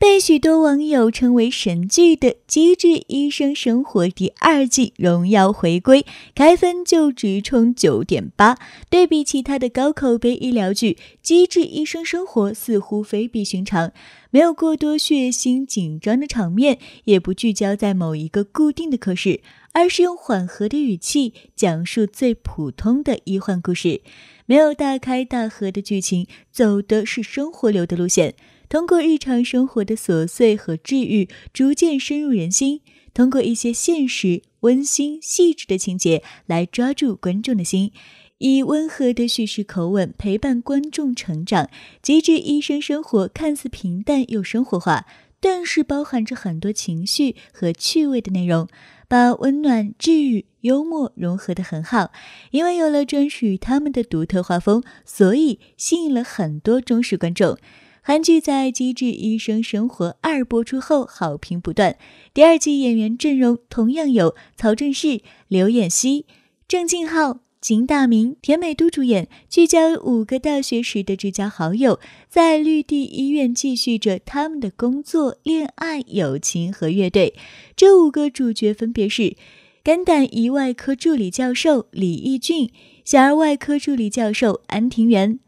被许多网友称为神剧的《机智医生生活》第二季荣耀回归，开分就直冲九点八。对比其他的高口碑医疗剧，《机智医生生活》似乎非比寻常，没有过多血腥紧张的场面，也不聚焦在某一个固定的科室，而是用缓和的语气讲述最普通的医患故事，没有大开大合的剧情，走的是生活流的路线。通过日常生活的琐碎和治愈，逐渐深入人心。通过一些现实、温馨、细致的情节来抓住观众的心，以温和的叙事口吻陪伴观众成长。极致医生生活看似平淡又生活化，但是包含着很多情绪和趣味的内容，把温暖、治愈、幽默融合得很好。因为有了专属于他们的独特画风，所以吸引了很多忠实观众。韩剧在《机智医生生活二》播出后好评不断，第二季演员阵容同样有曹正奭、刘演锡、郑敬浩、金大明、田美都主演，聚焦五个大学时的至交好友，在绿地医院继续着他们的工作、恋爱、友情和乐队。这五个主角分别是肝胆胰外科助理教授李义俊、小儿外科助理教授安庭元。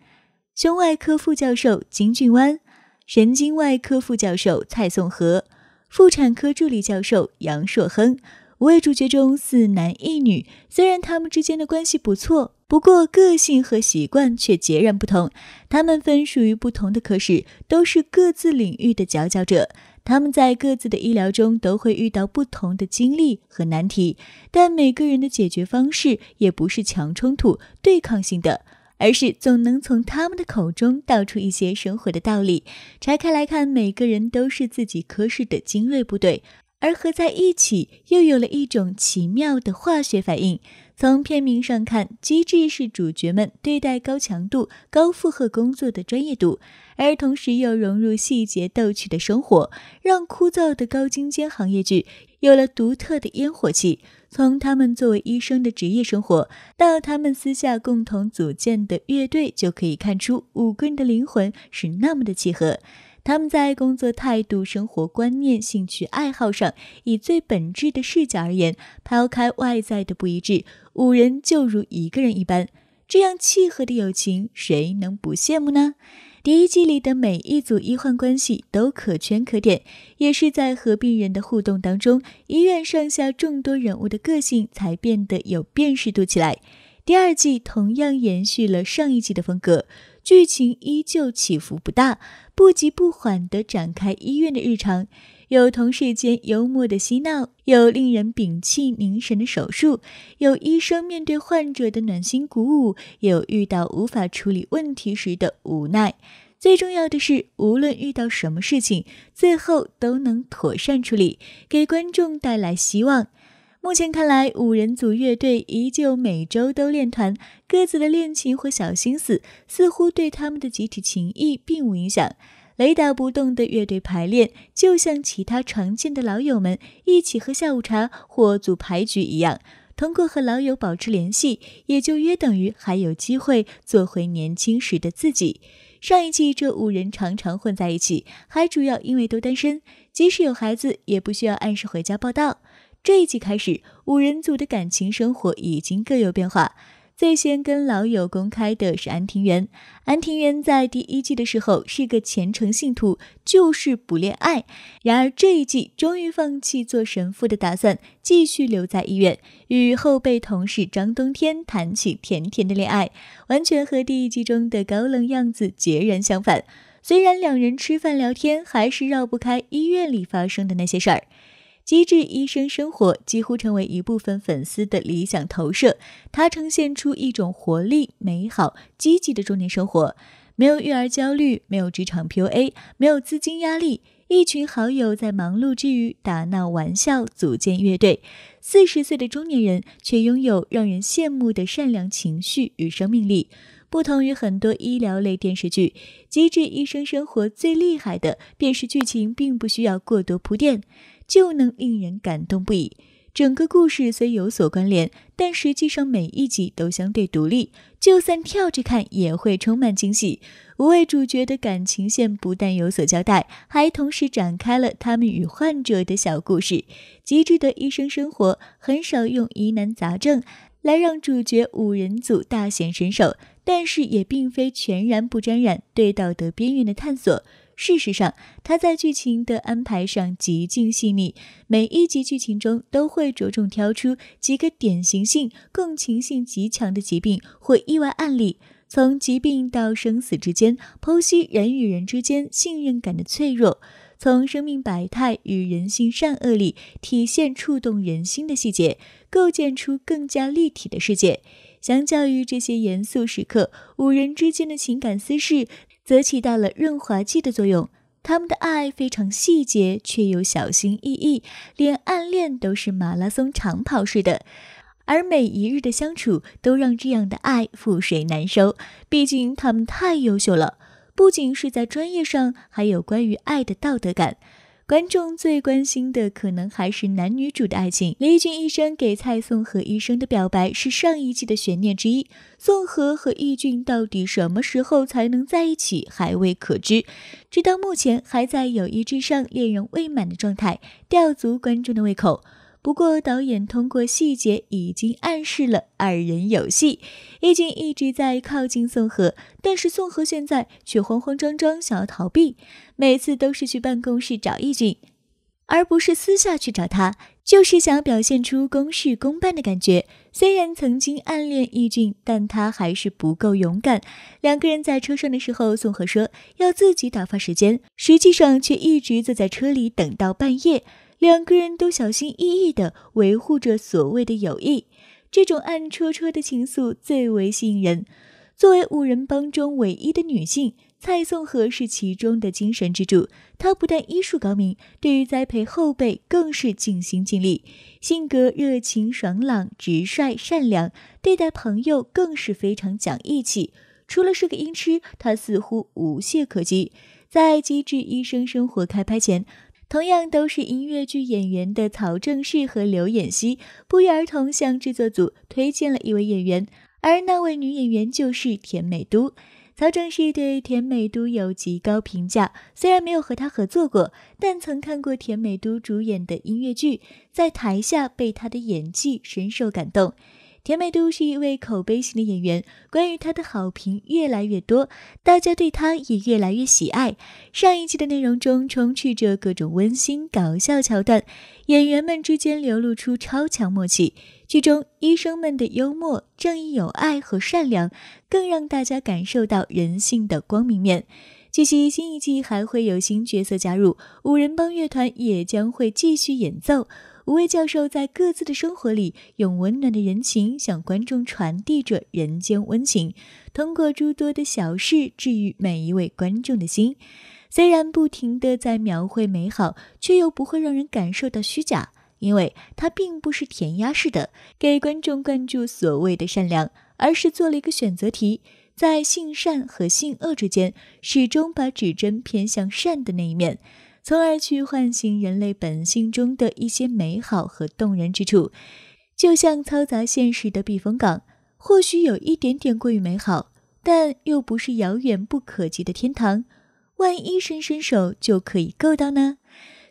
胸外科副教授金俊湾，神经外科副教授蔡颂和，妇产科助理教授杨硕亨，五位主角中四男一女。虽然他们之间的关系不错，不过个性和习惯却截然不同。他们分属于不同的科室，都是各自领域的佼佼者。他们在各自的医疗中都会遇到不同的经历和难题，但每个人的解决方式也不是强冲突、对抗性的。而是总能从他们的口中道出一些生活的道理。拆开来看，每个人都是自己科室的精锐部队。而合在一起，又有了一种奇妙的化学反应。从片名上看，机智是主角们对待高强度、高负荷工作的专业度，而同时又融入细节、逗趣的生活，让枯燥的高精尖行业剧有了独特的烟火气。从他们作为医生的职业生活，到他们私下共同组建的乐队，就可以看出五个人的灵魂是那么的契合。他们在工作态度、生活观念、兴趣爱好上，以最本质的视角而言，抛开外在的不一致，五人就如一个人一般，这样契合的友情，谁能不羡慕呢？第一季里的每一组医患关系都可圈可点，也是在和病人的互动当中，医院上下众多人物的个性才变得有辨识度起来。第二季同样延续了上一季的风格。剧情依旧起伏不大，不急不缓地展开医院的日常，有同事间幽默的嬉闹，有令人屏气凝神的手术，有医生面对患者的暖心鼓舞，也有遇到无法处理问题时的无奈。最重要的是，无论遇到什么事情，最后都能妥善处理，给观众带来希望。目前看来，五人组乐队依旧每周都练团，各自的恋情或小心思似乎对他们的集体情谊并无影响。雷打不动的乐队排练，就像其他常见的老友们一起喝下午茶或组牌局一样。通过和老友保持联系，也就约等于还有机会做回年轻时的自己。上一季这五人常常混在一起，还主要因为都单身，即使有孩子，也不需要按时回家报道。这一季开始，五人组的感情生活已经各有变化。最先跟老友公开的是安庭元。安庭元在第一季的时候是个虔诚信徒，就是不恋爱。然而这一季终于放弃做神父的打算，继续留在医院，与后辈同事张冬天谈起甜甜的恋爱，完全和第一季中的高冷样子截然相反。虽然两人吃饭聊天，还是绕不开医院里发生的那些事儿。机智医生生活几乎成为一部分粉丝的理想投射，它呈现出一种活力、美好、积极的中年生活，没有育儿焦虑，没有职场 PUA，没有资金压力。一群好友在忙碌之余打闹玩笑，组建乐队。四十岁的中年人却拥有让人羡慕的善良情绪与生命力。不同于很多医疗类电视剧，《机智医生生活》最厉害的便是剧情并不需要过多铺垫。就能令人感动不已。整个故事虽有所关联，但实际上每一集都相对独立，就算跳着看也会充满惊喜。五位主角的感情线不但有所交代，还同时展开了他们与患者的小故事。极致的医生生活很少用疑难杂症来让主角五人组大显身手，但是也并非全然不沾染对道德边缘的探索。事实上，他在剧情的安排上极尽细腻，每一集剧情中都会着重挑出几个典型性、共情性极强的疾病或意外案例，从疾病到生死之间，剖析人与人之间信任感的脆弱；从生命百态与人性善恶里，体现触动人心的细节，构建出更加立体的世界。相较于这些严肃时刻，五人之间的情感私事。则起到了润滑剂的作用。他们的爱非常细节，却又小心翼翼，连暗恋都是马拉松长跑式的。而每一日的相处，都让这样的爱覆水难收。毕竟他们太优秀了，不仅是在专业上，还有关于爱的道德感。观众最关心的可能还是男女主的爱情。李俊一生给蔡颂和一生的表白是上一季的悬念之一。颂和和义俊到底什么时候才能在一起，还未可知。直到目前，还在友谊之上、恋人未满的状态，吊足观众的胃口。不过，导演通过细节已经暗示了二人有戏。易俊一直在靠近宋河，但是宋河现在却慌慌张张想要逃避，每次都是去办公室找易俊，而不是私下去找他，就是想表现出公事公办的感觉。虽然曾经暗恋易俊，但他还是不够勇敢。两个人在车上的时候，宋河说要自己打发时间，实际上却一直坐在车里等到半夜。两个人都小心翼翼地维护着所谓的友谊，这种暗戳戳的情愫最为吸引人。作为五人帮中唯一的女性，蔡颂和是其中的精神支柱。她不但医术高明，对于栽培后辈更是尽心尽力。性格热情爽朗、直率善良，对待朋友更是非常讲义气。除了是个音痴，她似乎无懈可击。在《机智医生生活》开拍前。同样都是音乐剧演员的曹正奭和刘演熙不约而同向制作组推荐了一位演员，而那位女演员就是田美都。曹正奭对田美都有极高评价，虽然没有和她合作过，但曾看过田美都主演的音乐剧，在台下被她的演技深受感动。田美都是一位口碑型的演员，关于他的好评越来越多，大家对他也越来越喜爱。上一季的内容中充斥着各种温馨、搞笑桥段，演员们之间流露出超强默契。剧中医生们的幽默、正义、友爱和善良，更让大家感受到人性的光明面。据悉，新一季还会有新角色加入，五人帮乐团也将会继续演奏。五位教授在各自的生活里，用温暖的人情向观众传递着人间温情，通过诸多的小事治愈每一位观众的心。虽然不停的在描绘美好，却又不会让人感受到虚假，因为它并不是填鸭式的给观众灌注所谓的善良，而是做了一个选择题，在性善和性恶之间，始终把指针偏向善的那一面。从而去唤醒人类本性中的一些美好和动人之处，就像嘈杂现实的避风港，或许有一点点过于美好，但又不是遥远不可及的天堂。万一伸伸手就可以够到呢？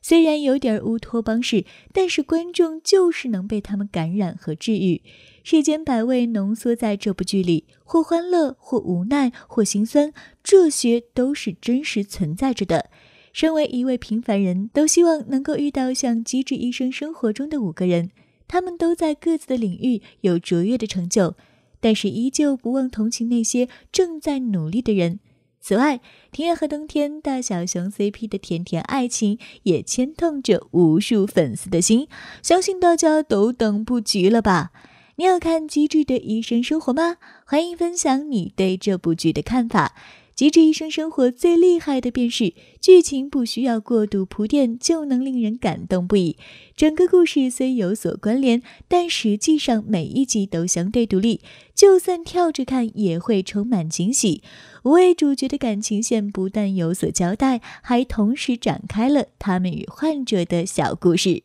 虽然有点乌托邦式，但是观众就是能被他们感染和治愈。世间百味浓缩在这部剧里，或欢乐，或无奈，或心酸，这些都是真实存在着的。身为一位平凡人，都希望能够遇到像《机智医生生活》中的五个人，他们都在各自的领域有卓越的成就，但是依旧不忘同情那些正在努力的人。此外，庭院和冬天大小熊 CP 的甜甜爱情也牵动着无数粉丝的心，相信大家都等不及了吧？你有看《机智的医生生活》吗？欢迎分享你对这部剧的看法。极致医生》生活最厉害的便是剧情不需要过度铺垫就能令人感动不已。整个故事虽有所关联，但实际上每一集都相对独立，就算跳着看也会充满惊喜。五位主角的感情线不但有所交代，还同时展开了他们与患者的小故事。